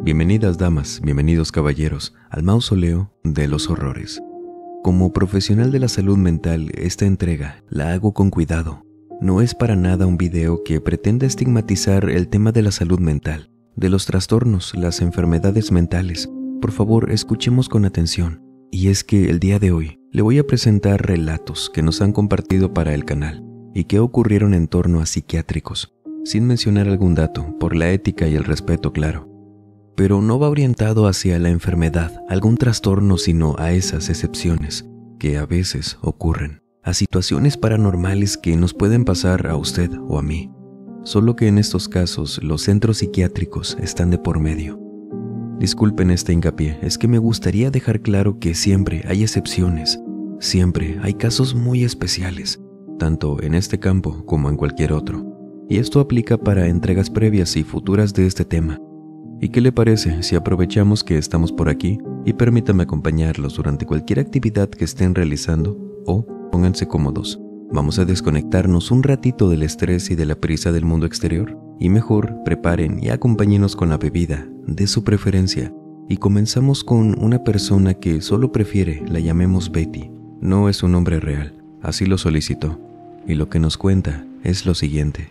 Bienvenidas damas, bienvenidos caballeros al mausoleo de los horrores. Como profesional de la salud mental, esta entrega la hago con cuidado. No es para nada un video que pretenda estigmatizar el tema de la salud mental, de los trastornos, las enfermedades mentales. Por favor, escuchemos con atención. Y es que el día de hoy le voy a presentar relatos que nos han compartido para el canal y que ocurrieron en torno a psiquiátricos, sin mencionar algún dato, por la ética y el respeto, claro pero no va orientado hacia la enfermedad, algún trastorno, sino a esas excepciones que a veces ocurren, a situaciones paranormales que nos pueden pasar a usted o a mí, solo que en estos casos los centros psiquiátricos están de por medio. Disculpen este hincapié, es que me gustaría dejar claro que siempre hay excepciones, siempre hay casos muy especiales, tanto en este campo como en cualquier otro, y esto aplica para entregas previas y futuras de este tema ¿Y qué le parece si aprovechamos que estamos por aquí y permítame acompañarlos durante cualquier actividad que estén realizando o pónganse cómodos? Vamos a desconectarnos un ratito del estrés y de la prisa del mundo exterior y mejor preparen y acompáñenos con la bebida de su preferencia y comenzamos con una persona que solo prefiere la llamemos Betty. No es un nombre real, así lo solicitó y lo que nos cuenta es lo siguiente.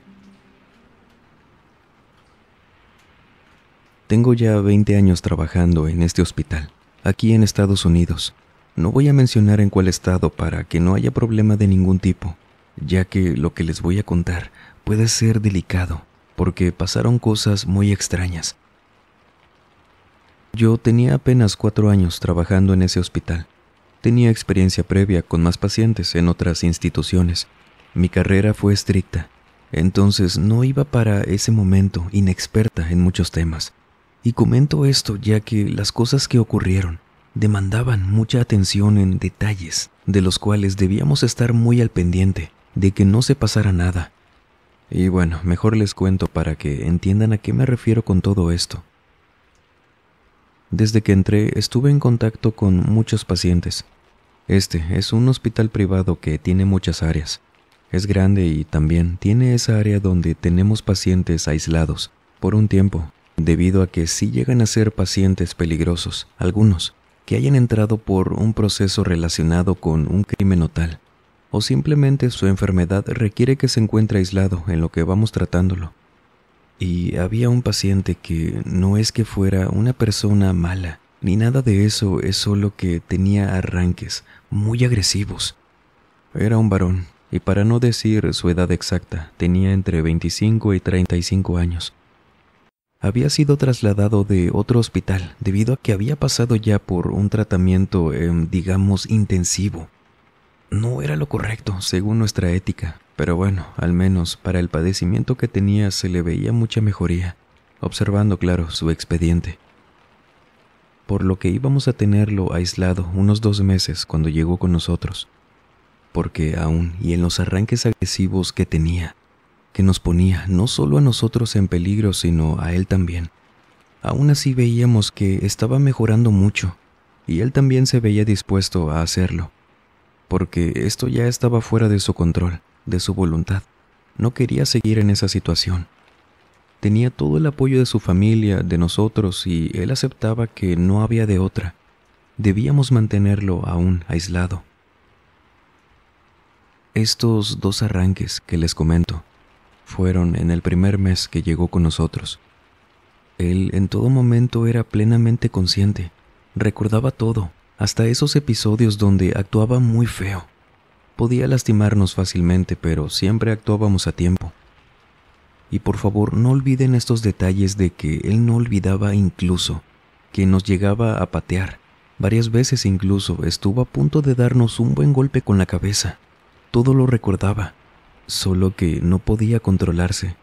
Tengo ya 20 años trabajando en este hospital, aquí en Estados Unidos. No voy a mencionar en cuál estado para que no haya problema de ningún tipo, ya que lo que les voy a contar puede ser delicado, porque pasaron cosas muy extrañas. Yo tenía apenas cuatro años trabajando en ese hospital. Tenía experiencia previa con más pacientes en otras instituciones. Mi carrera fue estricta, entonces no iba para ese momento inexperta en muchos temas. Y comento esto ya que las cosas que ocurrieron demandaban mucha atención en detalles de los cuales debíamos estar muy al pendiente de que no se pasara nada. Y bueno, mejor les cuento para que entiendan a qué me refiero con todo esto. Desde que entré estuve en contacto con muchos pacientes. Este es un hospital privado que tiene muchas áreas. Es grande y también tiene esa área donde tenemos pacientes aislados por un tiempo debido a que sí llegan a ser pacientes peligrosos, algunos, que hayan entrado por un proceso relacionado con un crimen o tal, o simplemente su enfermedad requiere que se encuentre aislado en lo que vamos tratándolo. Y había un paciente que no es que fuera una persona mala, ni nada de eso, es solo que tenía arranques muy agresivos. Era un varón, y para no decir su edad exacta, tenía entre 25 y 35 años había sido trasladado de otro hospital debido a que había pasado ya por un tratamiento, em, digamos, intensivo. No era lo correcto, según nuestra ética, pero bueno, al menos para el padecimiento que tenía se le veía mucha mejoría, observando, claro, su expediente. Por lo que íbamos a tenerlo aislado unos dos meses cuando llegó con nosotros, porque aún y en los arranques agresivos que tenía, que nos ponía no solo a nosotros en peligro, sino a él también. Aún así veíamos que estaba mejorando mucho, y él también se veía dispuesto a hacerlo, porque esto ya estaba fuera de su control, de su voluntad. No quería seguir en esa situación. Tenía todo el apoyo de su familia, de nosotros, y él aceptaba que no había de otra. Debíamos mantenerlo aún aislado. Estos dos arranques que les comento fueron en el primer mes que llegó con nosotros. Él en todo momento era plenamente consciente, recordaba todo, hasta esos episodios donde actuaba muy feo. Podía lastimarnos fácilmente, pero siempre actuábamos a tiempo. Y por favor, no olviden estos detalles de que él no olvidaba incluso, que nos llegaba a patear. Varias veces incluso estuvo a punto de darnos un buen golpe con la cabeza. Todo lo recordaba solo que no podía controlarse.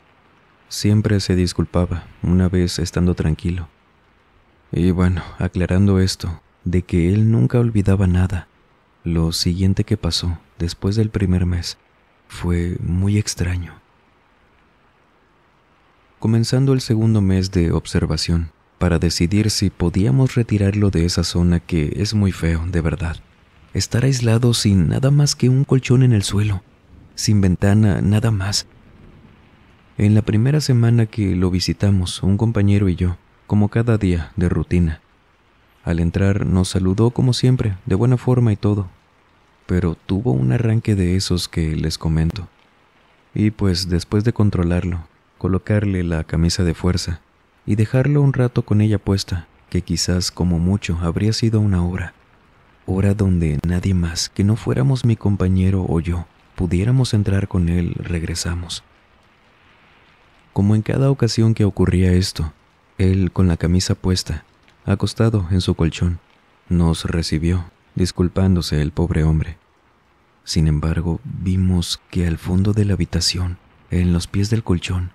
Siempre se disculpaba, una vez estando tranquilo. Y bueno, aclarando esto, de que él nunca olvidaba nada. Lo siguiente que pasó, después del primer mes, fue muy extraño. Comenzando el segundo mes de observación, para decidir si podíamos retirarlo de esa zona que es muy feo, de verdad. Estar aislado sin nada más que un colchón en el suelo sin ventana, nada más. En la primera semana que lo visitamos, un compañero y yo, como cada día, de rutina. Al entrar nos saludó como siempre, de buena forma y todo, pero tuvo un arranque de esos que les comento. Y pues después de controlarlo, colocarle la camisa de fuerza y dejarlo un rato con ella puesta, que quizás como mucho habría sido una hora, hora donde nadie más que no fuéramos mi compañero o yo pudiéramos entrar con él, regresamos. Como en cada ocasión que ocurría esto, él, con la camisa puesta, acostado en su colchón, nos recibió, disculpándose el pobre hombre. Sin embargo, vimos que al fondo de la habitación, en los pies del colchón,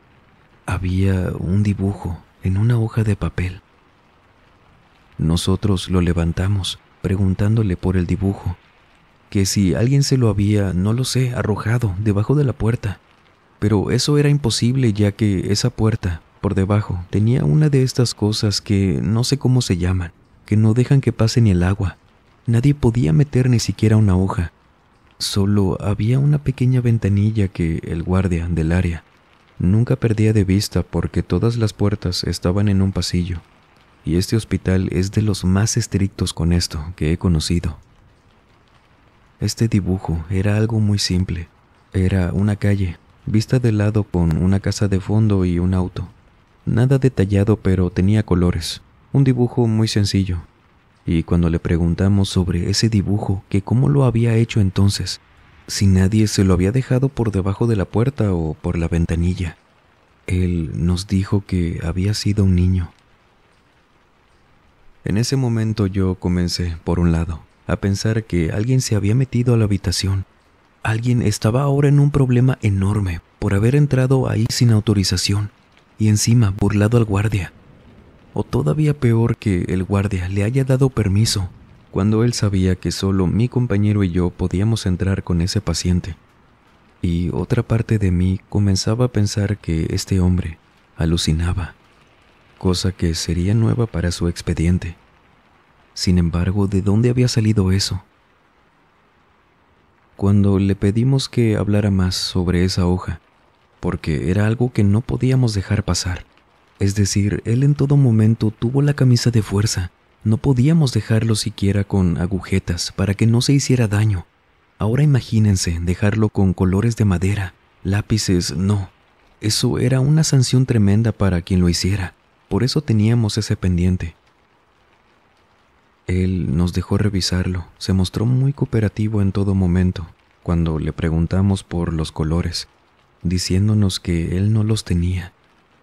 había un dibujo en una hoja de papel. Nosotros lo levantamos, preguntándole por el dibujo, que si alguien se lo había, no lo sé, arrojado debajo de la puerta. Pero eso era imposible ya que esa puerta, por debajo, tenía una de estas cosas que no sé cómo se llaman, que no dejan que pase ni el agua. Nadie podía meter ni siquiera una hoja. Solo había una pequeña ventanilla que el guardia del área nunca perdía de vista porque todas las puertas estaban en un pasillo. Y este hospital es de los más estrictos con esto que he conocido. Este dibujo era algo muy simple. Era una calle, vista de lado con una casa de fondo y un auto. Nada detallado pero tenía colores. Un dibujo muy sencillo. Y cuando le preguntamos sobre ese dibujo, que cómo lo había hecho entonces, si nadie se lo había dejado por debajo de la puerta o por la ventanilla, él nos dijo que había sido un niño. En ese momento yo comencé, por un lado, a pensar que alguien se había metido a la habitación. Alguien estaba ahora en un problema enorme por haber entrado ahí sin autorización y encima burlado al guardia. O todavía peor que el guardia le haya dado permiso, cuando él sabía que solo mi compañero y yo podíamos entrar con ese paciente. Y otra parte de mí comenzaba a pensar que este hombre alucinaba, cosa que sería nueva para su expediente. Sin embargo, ¿de dónde había salido eso? Cuando le pedimos que hablara más sobre esa hoja, porque era algo que no podíamos dejar pasar. Es decir, él en todo momento tuvo la camisa de fuerza. No podíamos dejarlo siquiera con agujetas para que no se hiciera daño. Ahora imagínense dejarlo con colores de madera, lápices, no. Eso era una sanción tremenda para quien lo hiciera. Por eso teníamos ese pendiente. Él nos dejó revisarlo, se mostró muy cooperativo en todo momento, cuando le preguntamos por los colores, diciéndonos que él no los tenía,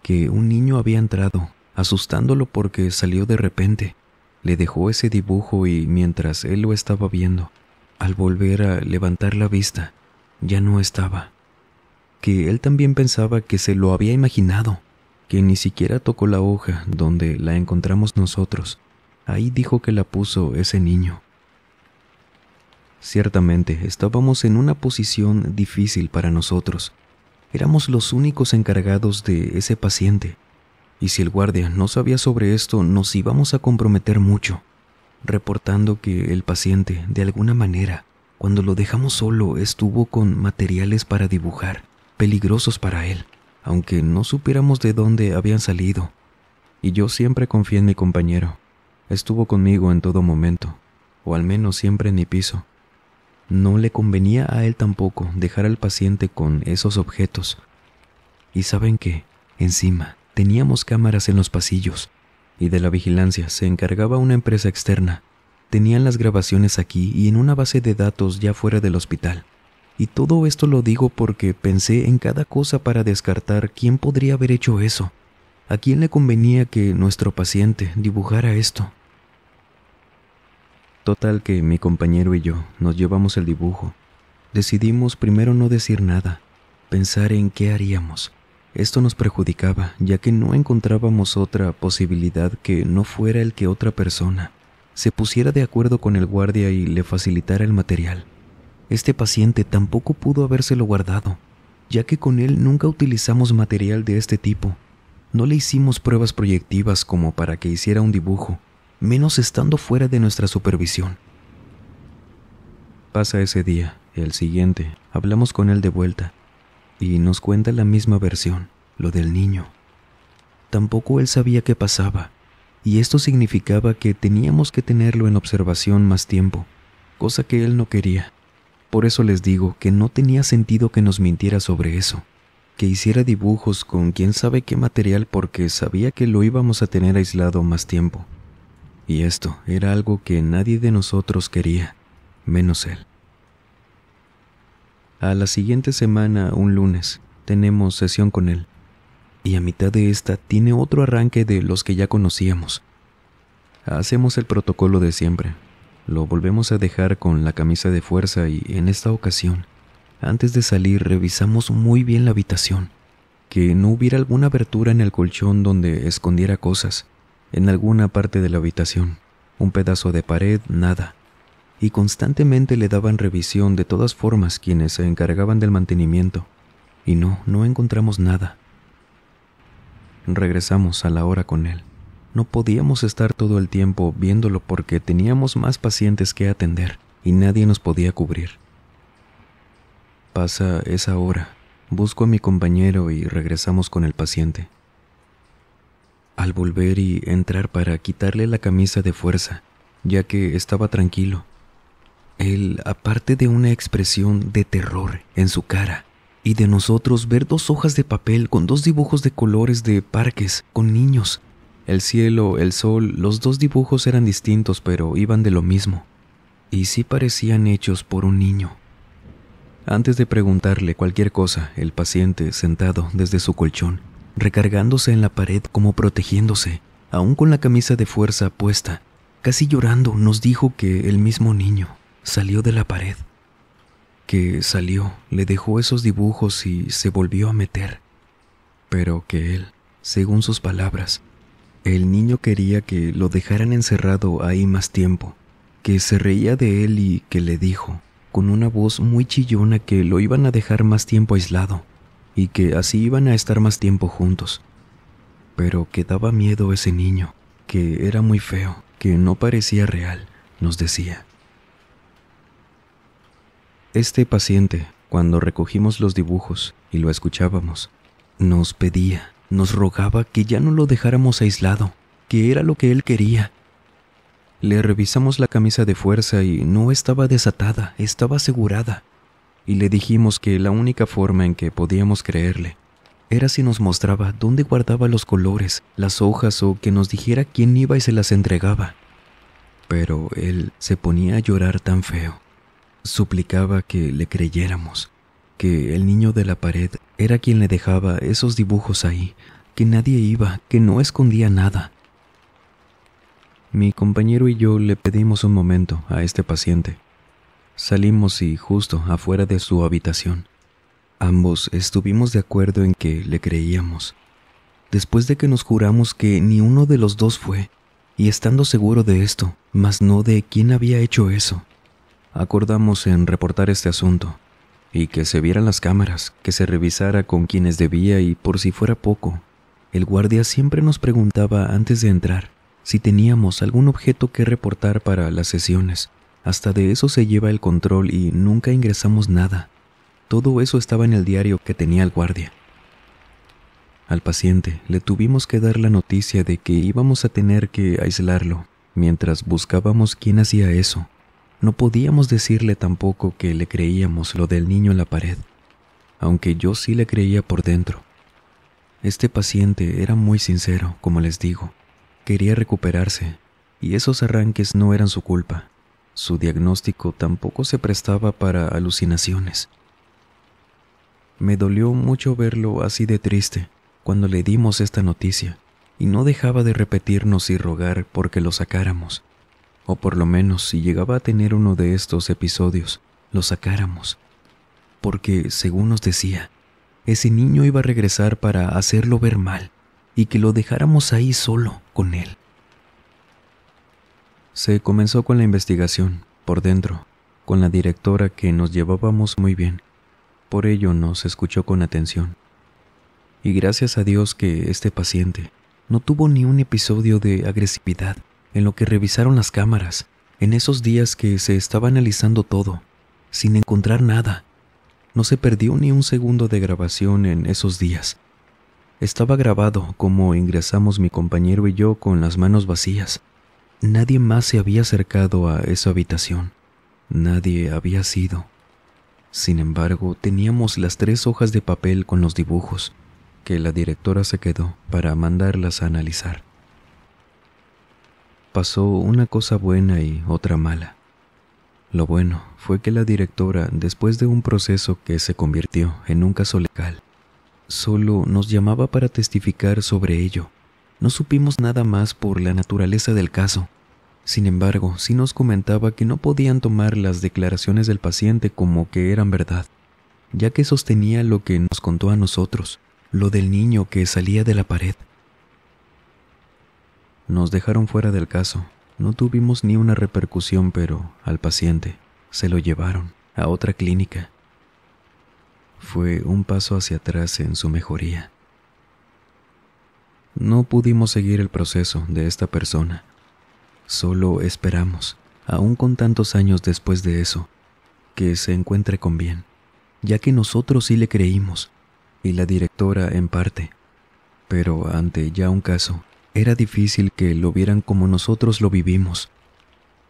que un niño había entrado, asustándolo porque salió de repente. Le dejó ese dibujo y mientras él lo estaba viendo, al volver a levantar la vista, ya no estaba. Que él también pensaba que se lo había imaginado, que ni siquiera tocó la hoja donde la encontramos nosotros, Ahí dijo que la puso ese niño. Ciertamente, estábamos en una posición difícil para nosotros. Éramos los únicos encargados de ese paciente, y si el guardia no sabía sobre esto, nos íbamos a comprometer mucho, reportando que el paciente, de alguna manera, cuando lo dejamos solo, estuvo con materiales para dibujar, peligrosos para él, aunque no supiéramos de dónde habían salido. Y yo siempre confié en mi compañero, Estuvo conmigo en todo momento, o al menos siempre en mi piso. No le convenía a él tampoco dejar al paciente con esos objetos. Y saben que, encima, teníamos cámaras en los pasillos, y de la vigilancia se encargaba una empresa externa. Tenían las grabaciones aquí y en una base de datos ya fuera del hospital. Y todo esto lo digo porque pensé en cada cosa para descartar quién podría haber hecho eso. ¿A quién le convenía que nuestro paciente dibujara esto? Total que mi compañero y yo nos llevamos el dibujo. Decidimos primero no decir nada, pensar en qué haríamos. Esto nos perjudicaba, ya que no encontrábamos otra posibilidad que no fuera el que otra persona se pusiera de acuerdo con el guardia y le facilitara el material. Este paciente tampoco pudo habérselo guardado, ya que con él nunca utilizamos material de este tipo. No le hicimos pruebas proyectivas como para que hiciera un dibujo, menos estando fuera de nuestra supervisión. Pasa ese día, el siguiente, hablamos con él de vuelta, y nos cuenta la misma versión, lo del niño. Tampoco él sabía qué pasaba, y esto significaba que teníamos que tenerlo en observación más tiempo, cosa que él no quería. Por eso les digo que no tenía sentido que nos mintiera sobre eso, que hiciera dibujos con quién sabe qué material porque sabía que lo íbamos a tener aislado más tiempo y esto era algo que nadie de nosotros quería, menos él. A la siguiente semana, un lunes, tenemos sesión con él, y a mitad de esta tiene otro arranque de los que ya conocíamos. Hacemos el protocolo de siempre, lo volvemos a dejar con la camisa de fuerza y en esta ocasión, antes de salir, revisamos muy bien la habitación, que no hubiera alguna abertura en el colchón donde escondiera cosas en alguna parte de la habitación, un pedazo de pared, nada. Y constantemente le daban revisión de todas formas quienes se encargaban del mantenimiento. Y no, no encontramos nada. Regresamos a la hora con él. No podíamos estar todo el tiempo viéndolo porque teníamos más pacientes que atender y nadie nos podía cubrir. Pasa esa hora, busco a mi compañero y regresamos con el paciente al volver y entrar para quitarle la camisa de fuerza, ya que estaba tranquilo. Él, aparte de una expresión de terror en su cara, y de nosotros ver dos hojas de papel con dos dibujos de colores de parques, con niños. El cielo, el sol, los dos dibujos eran distintos, pero iban de lo mismo. Y sí parecían hechos por un niño. Antes de preguntarle cualquier cosa, el paciente, sentado desde su colchón, recargándose en la pared como protegiéndose, aún con la camisa de fuerza puesta. Casi llorando nos dijo que el mismo niño salió de la pared, que salió, le dejó esos dibujos y se volvió a meter, pero que él, según sus palabras, el niño quería que lo dejaran encerrado ahí más tiempo, que se reía de él y que le dijo, con una voz muy chillona, que lo iban a dejar más tiempo aislado, y que así iban a estar más tiempo juntos. Pero que daba miedo ese niño, que era muy feo, que no parecía real, nos decía. Este paciente, cuando recogimos los dibujos y lo escuchábamos, nos pedía, nos rogaba que ya no lo dejáramos aislado, que era lo que él quería. Le revisamos la camisa de fuerza y no estaba desatada, estaba asegurada y le dijimos que la única forma en que podíamos creerle era si nos mostraba dónde guardaba los colores, las hojas o que nos dijera quién iba y se las entregaba. Pero él se ponía a llorar tan feo. Suplicaba que le creyéramos, que el niño de la pared era quien le dejaba esos dibujos ahí, que nadie iba, que no escondía nada. Mi compañero y yo le pedimos un momento a este paciente Salimos y justo afuera de su habitación. Ambos estuvimos de acuerdo en que le creíamos. Después de que nos juramos que ni uno de los dos fue, y estando seguro de esto, mas no de quién había hecho eso, acordamos en reportar este asunto, y que se vieran las cámaras, que se revisara con quienes debía y por si fuera poco, el guardia siempre nos preguntaba antes de entrar si teníamos algún objeto que reportar para las sesiones, hasta de eso se lleva el control y nunca ingresamos nada. Todo eso estaba en el diario que tenía el guardia. Al paciente le tuvimos que dar la noticia de que íbamos a tener que aislarlo, mientras buscábamos quién hacía eso. No podíamos decirle tampoco que le creíamos lo del niño en la pared, aunque yo sí le creía por dentro. Este paciente era muy sincero, como les digo. Quería recuperarse, y esos arranques no eran su culpa. Su diagnóstico tampoco se prestaba para alucinaciones. Me dolió mucho verlo así de triste cuando le dimos esta noticia, y no dejaba de repetirnos y rogar porque lo sacáramos, o por lo menos si llegaba a tener uno de estos episodios, lo sacáramos, porque, según nos decía, ese niño iba a regresar para hacerlo ver mal y que lo dejáramos ahí solo con él. Se comenzó con la investigación, por dentro, con la directora que nos llevábamos muy bien. Por ello nos escuchó con atención. Y gracias a Dios que este paciente no tuvo ni un episodio de agresividad en lo que revisaron las cámaras, en esos días que se estaba analizando todo, sin encontrar nada. No se perdió ni un segundo de grabación en esos días. Estaba grabado como ingresamos mi compañero y yo con las manos vacías, Nadie más se había acercado a esa habitación. Nadie había sido. Sin embargo, teníamos las tres hojas de papel con los dibujos, que la directora se quedó para mandarlas a analizar. Pasó una cosa buena y otra mala. Lo bueno fue que la directora, después de un proceso que se convirtió en un caso legal, solo nos llamaba para testificar sobre ello no supimos nada más por la naturaleza del caso. Sin embargo, sí nos comentaba que no podían tomar las declaraciones del paciente como que eran verdad, ya que sostenía lo que nos contó a nosotros, lo del niño que salía de la pared. Nos dejaron fuera del caso, no tuvimos ni una repercusión, pero al paciente se lo llevaron a otra clínica. Fue un paso hacia atrás en su mejoría. No pudimos seguir el proceso de esta persona. Solo esperamos, aún con tantos años después de eso, que se encuentre con bien, ya que nosotros sí le creímos, y la directora en parte. Pero ante ya un caso, era difícil que lo vieran como nosotros lo vivimos.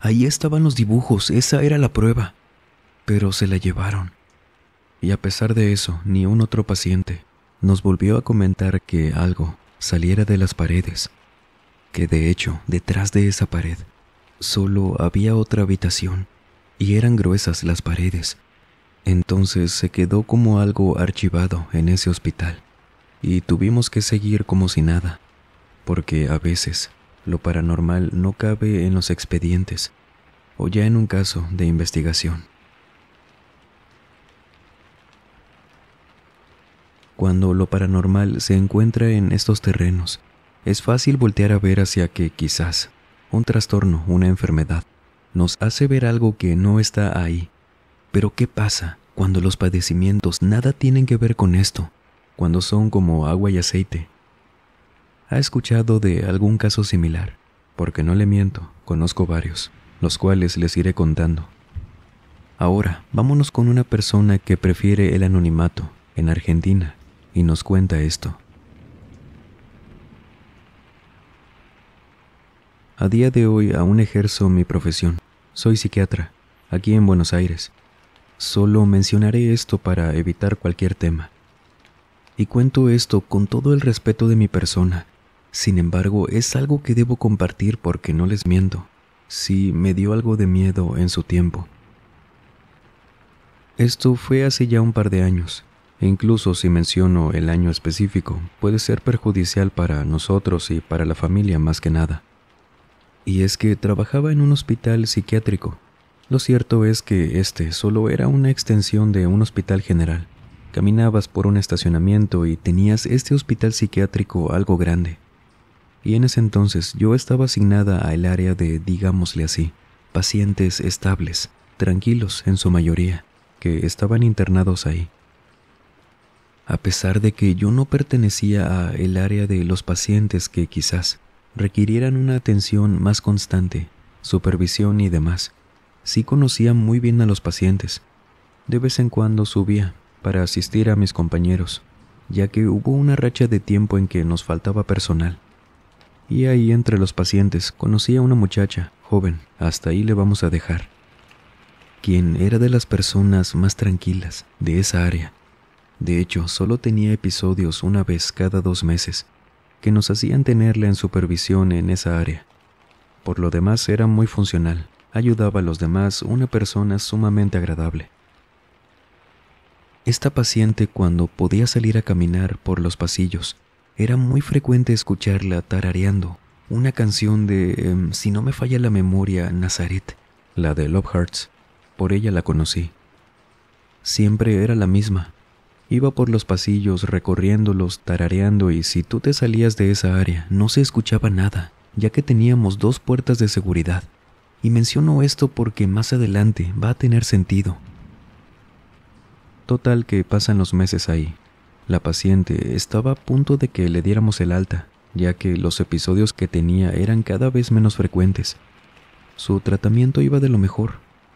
Ahí estaban los dibujos, esa era la prueba. Pero se la llevaron. Y a pesar de eso, ni un otro paciente nos volvió a comentar que algo saliera de las paredes, que de hecho detrás de esa pared solo había otra habitación y eran gruesas las paredes. Entonces se quedó como algo archivado en ese hospital y tuvimos que seguir como si nada, porque a veces lo paranormal no cabe en los expedientes o ya en un caso de investigación. Cuando lo paranormal se encuentra en estos terrenos, es fácil voltear a ver hacia que quizás un trastorno, una enfermedad, nos hace ver algo que no está ahí. Pero ¿qué pasa cuando los padecimientos nada tienen que ver con esto, cuando son como agua y aceite? ¿Ha escuchado de algún caso similar? Porque no le miento, conozco varios, los cuales les iré contando. Ahora, vámonos con una persona que prefiere el anonimato, en Argentina y nos cuenta esto. A día de hoy aún ejerzo mi profesión. Soy psiquiatra, aquí en Buenos Aires. Solo mencionaré esto para evitar cualquier tema. Y cuento esto con todo el respeto de mi persona. Sin embargo, es algo que debo compartir porque no les miento. Sí, me dio algo de miedo en su tiempo. Esto fue hace ya un par de años incluso si menciono el año específico, puede ser perjudicial para nosotros y para la familia más que nada. Y es que trabajaba en un hospital psiquiátrico. Lo cierto es que este solo era una extensión de un hospital general. Caminabas por un estacionamiento y tenías este hospital psiquiátrico algo grande. Y en ese entonces yo estaba asignada al área de, digámosle así, pacientes estables, tranquilos en su mayoría, que estaban internados ahí a pesar de que yo no pertenecía a el área de los pacientes que quizás requirieran una atención más constante, supervisión y demás. Sí conocía muy bien a los pacientes. De vez en cuando subía para asistir a mis compañeros, ya que hubo una racha de tiempo en que nos faltaba personal. Y ahí entre los pacientes conocí a una muchacha, joven, hasta ahí le vamos a dejar, quien era de las personas más tranquilas de esa área de hecho, solo tenía episodios una vez cada dos meses, que nos hacían tenerla en supervisión en esa área. Por lo demás era muy funcional, ayudaba a los demás, una persona sumamente agradable. Esta paciente cuando podía salir a caminar por los pasillos, era muy frecuente escucharla tarareando una canción de, em, si no me falla la memoria, Nazaret, la de Love Hearts. Por ella la conocí. Siempre era la misma, Iba por los pasillos recorriéndolos, tarareando y si tú te salías de esa área no se escuchaba nada, ya que teníamos dos puertas de seguridad. Y menciono esto porque más adelante va a tener sentido. Total que pasan los meses ahí. La paciente estaba a punto de que le diéramos el alta, ya que los episodios que tenía eran cada vez menos frecuentes. Su tratamiento iba de lo mejor,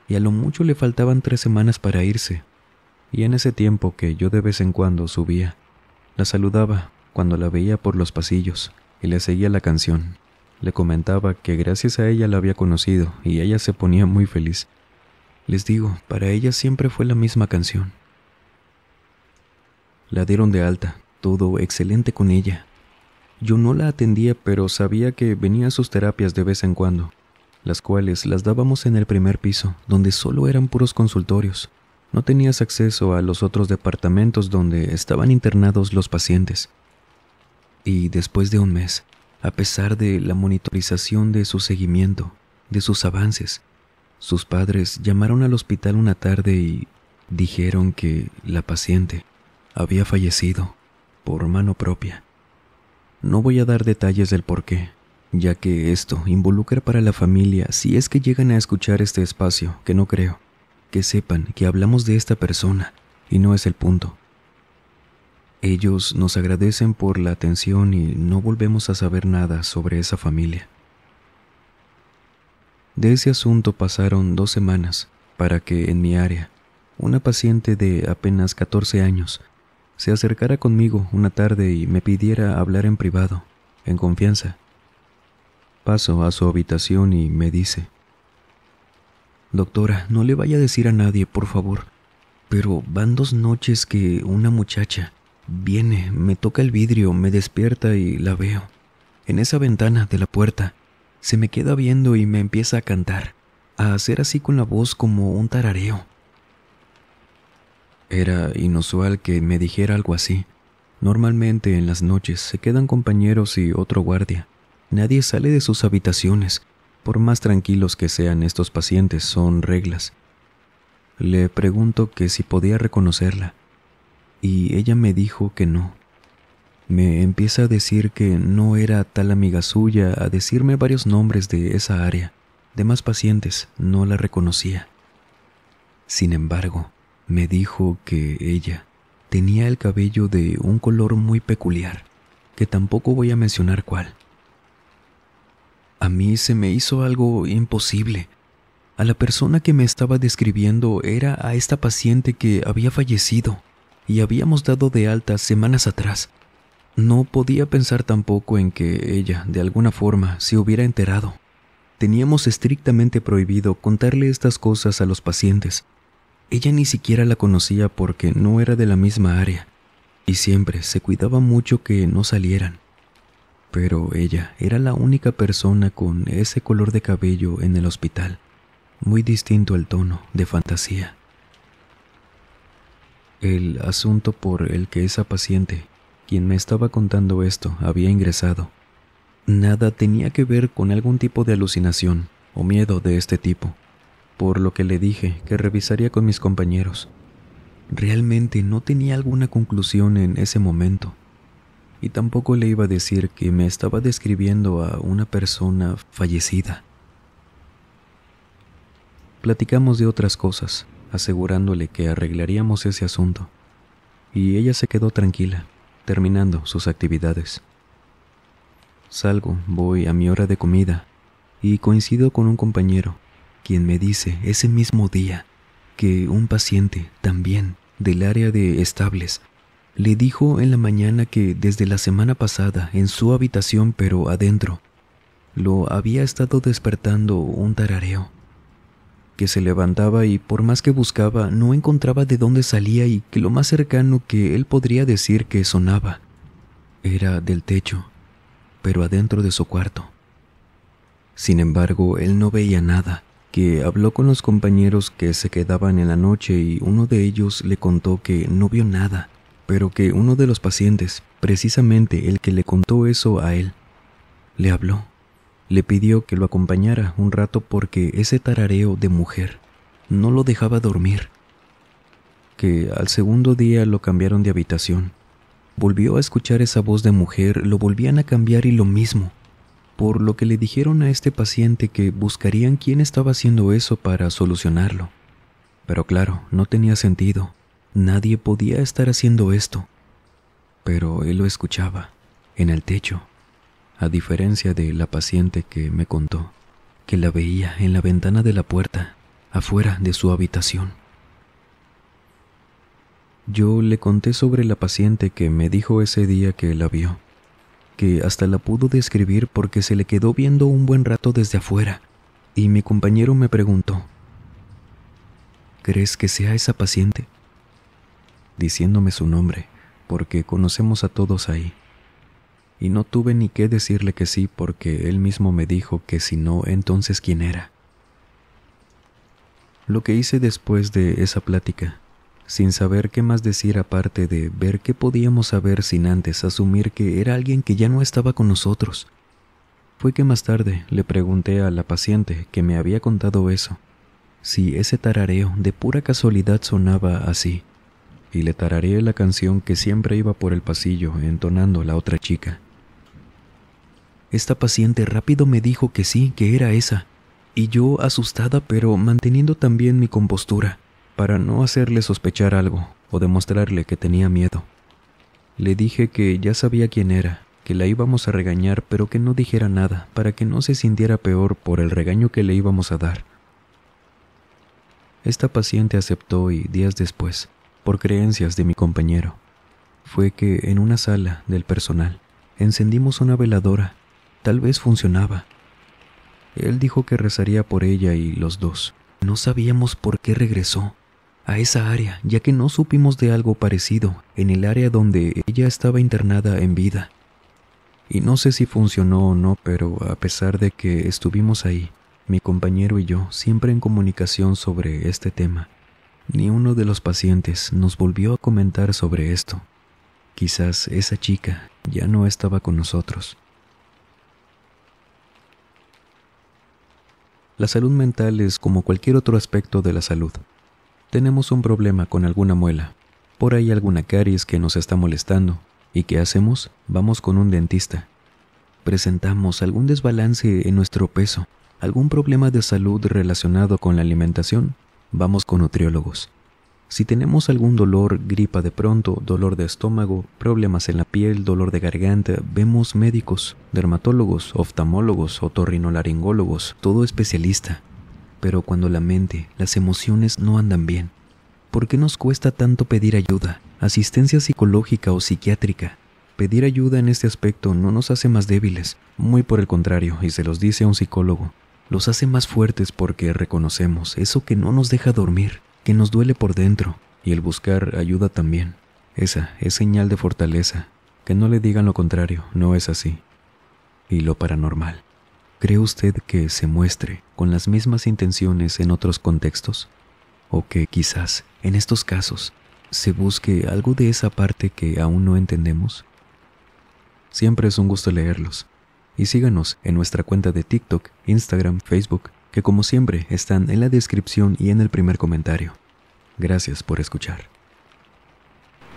y a lo mucho le faltaban tres semanas para irse, y en ese tiempo que yo de vez en cuando subía, la saludaba cuando la veía por los pasillos y le seguía la canción. Le comentaba que gracias a ella la había conocido y ella se ponía muy feliz. Les digo, para ella siempre fue la misma canción. La dieron de alta, todo excelente con ella. Yo no la atendía, pero sabía que venía a sus terapias de vez en cuando, las cuales las dábamos en el primer piso, donde solo eran puros consultorios no tenías acceso a los otros departamentos donde estaban internados los pacientes. Y después de un mes, a pesar de la monitorización de su seguimiento, de sus avances, sus padres llamaron al hospital una tarde y dijeron que la paciente había fallecido por mano propia. No voy a dar detalles del por qué, ya que esto involucra para la familia si es que llegan a escuchar este espacio, que no creo que sepan que hablamos de esta persona y no es el punto. Ellos nos agradecen por la atención y no volvemos a saber nada sobre esa familia. De ese asunto pasaron dos semanas para que en mi área, una paciente de apenas 14 años se acercara conmigo una tarde y me pidiera hablar en privado, en confianza. Paso a su habitación y me dice, Doctora, no le vaya a decir a nadie, por favor. Pero van dos noches que una muchacha viene, me toca el vidrio, me despierta y la veo. En esa ventana de la puerta, se me queda viendo y me empieza a cantar, a hacer así con la voz como un tarareo. Era inusual que me dijera algo así. Normalmente en las noches se quedan compañeros y otro guardia. Nadie sale de sus habitaciones por más tranquilos que sean estos pacientes, son reglas. Le pregunto que si podía reconocerla, y ella me dijo que no. Me empieza a decir que no era tal amiga suya, a decirme varios nombres de esa área. más pacientes no la reconocía. Sin embargo, me dijo que ella tenía el cabello de un color muy peculiar, que tampoco voy a mencionar cuál. A mí se me hizo algo imposible. A la persona que me estaba describiendo era a esta paciente que había fallecido y habíamos dado de alta semanas atrás. No podía pensar tampoco en que ella, de alguna forma, se hubiera enterado. Teníamos estrictamente prohibido contarle estas cosas a los pacientes. Ella ni siquiera la conocía porque no era de la misma área, y siempre se cuidaba mucho que no salieran pero ella era la única persona con ese color de cabello en el hospital, muy distinto al tono de fantasía. El asunto por el que esa paciente, quien me estaba contando esto, había ingresado, nada tenía que ver con algún tipo de alucinación o miedo de este tipo, por lo que le dije que revisaría con mis compañeros. Realmente no tenía alguna conclusión en ese momento, y tampoco le iba a decir que me estaba describiendo a una persona fallecida. Platicamos de otras cosas, asegurándole que arreglaríamos ese asunto, y ella se quedó tranquila, terminando sus actividades. Salgo, voy a mi hora de comida, y coincido con un compañero, quien me dice ese mismo día que un paciente, también del área de estables, le dijo en la mañana que desde la semana pasada, en su habitación pero adentro, lo había estado despertando un tarareo, que se levantaba y por más que buscaba no encontraba de dónde salía y que lo más cercano que él podría decir que sonaba era del techo, pero adentro de su cuarto. Sin embargo, él no veía nada, que habló con los compañeros que se quedaban en la noche y uno de ellos le contó que no vio nada, pero que uno de los pacientes, precisamente el que le contó eso a él, le habló, le pidió que lo acompañara un rato porque ese tarareo de mujer no lo dejaba dormir, que al segundo día lo cambiaron de habitación. Volvió a escuchar esa voz de mujer, lo volvían a cambiar y lo mismo, por lo que le dijeron a este paciente que buscarían quién estaba haciendo eso para solucionarlo. Pero claro, no tenía sentido. Nadie podía estar haciendo esto. Pero él lo escuchaba, en el techo, a diferencia de la paciente que me contó, que la veía en la ventana de la puerta, afuera de su habitación. Yo le conté sobre la paciente que me dijo ese día que la vio, que hasta la pudo describir porque se le quedó viendo un buen rato desde afuera, y mi compañero me preguntó, ¿Crees que sea esa paciente? diciéndome su nombre, porque conocemos a todos ahí. Y no tuve ni qué decirle que sí porque él mismo me dijo que si no, entonces quién era. Lo que hice después de esa plática, sin saber qué más decir aparte de ver qué podíamos saber sin antes asumir que era alguien que ya no estaba con nosotros, fue que más tarde le pregunté a la paciente que me había contado eso, si ese tarareo de pura casualidad sonaba así y le tararé la canción que siempre iba por el pasillo entonando la otra chica. Esta paciente rápido me dijo que sí, que era esa, y yo asustada pero manteniendo también mi compostura, para no hacerle sospechar algo o demostrarle que tenía miedo. Le dije que ya sabía quién era, que la íbamos a regañar pero que no dijera nada para que no se sintiera peor por el regaño que le íbamos a dar. Esta paciente aceptó y días después por creencias de mi compañero, fue que en una sala del personal encendimos una veladora, tal vez funcionaba. Él dijo que rezaría por ella y los dos. No sabíamos por qué regresó a esa área, ya que no supimos de algo parecido en el área donde ella estaba internada en vida. Y no sé si funcionó o no, pero a pesar de que estuvimos ahí, mi compañero y yo siempre en comunicación sobre este tema, ni uno de los pacientes nos volvió a comentar sobre esto. Quizás esa chica ya no estaba con nosotros. La salud mental es como cualquier otro aspecto de la salud. Tenemos un problema con alguna muela, por ahí alguna caries que nos está molestando, y ¿qué hacemos? Vamos con un dentista. Presentamos algún desbalance en nuestro peso, algún problema de salud relacionado con la alimentación, vamos con nutriólogos. Si tenemos algún dolor, gripa de pronto, dolor de estómago, problemas en la piel, dolor de garganta, vemos médicos, dermatólogos, oftalmólogos, otorrinolaringólogos, todo especialista. Pero cuando la mente, las emociones no andan bien, ¿por qué nos cuesta tanto pedir ayuda, asistencia psicológica o psiquiátrica? Pedir ayuda en este aspecto no nos hace más débiles, muy por el contrario, y se los dice a un psicólogo, los hace más fuertes porque reconocemos eso que no nos deja dormir, que nos duele por dentro, y el buscar ayuda también. Esa es señal de fortaleza. Que no le digan lo contrario, no es así. Y lo paranormal. ¿Cree usted que se muestre con las mismas intenciones en otros contextos? ¿O que quizás, en estos casos, se busque algo de esa parte que aún no entendemos? Siempre es un gusto leerlos y síganos en nuestra cuenta de TikTok, Instagram, Facebook, que como siempre están en la descripción y en el primer comentario. Gracias por escuchar.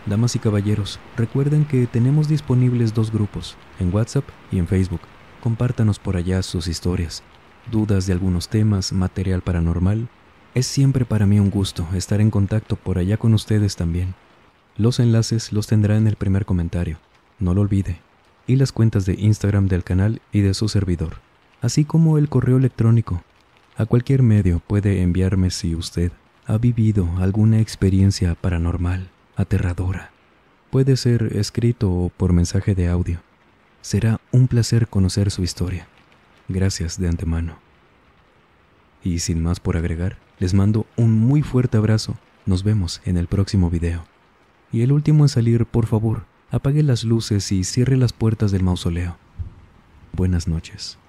Damas y caballeros, recuerden que tenemos disponibles dos grupos, en WhatsApp y en Facebook. Compártanos por allá sus historias, dudas de algunos temas, material paranormal. Es siempre para mí un gusto estar en contacto por allá con ustedes también. Los enlaces los tendrá en el primer comentario. No lo olvide y las cuentas de Instagram del canal y de su servidor, así como el correo electrónico. A cualquier medio puede enviarme si usted ha vivido alguna experiencia paranormal, aterradora. Puede ser escrito o por mensaje de audio. Será un placer conocer su historia. Gracias de antemano. Y sin más por agregar, les mando un muy fuerte abrazo. Nos vemos en el próximo video. Y el último en salir, por favor, apague las luces y cierre las puertas del mausoleo. Buenas noches.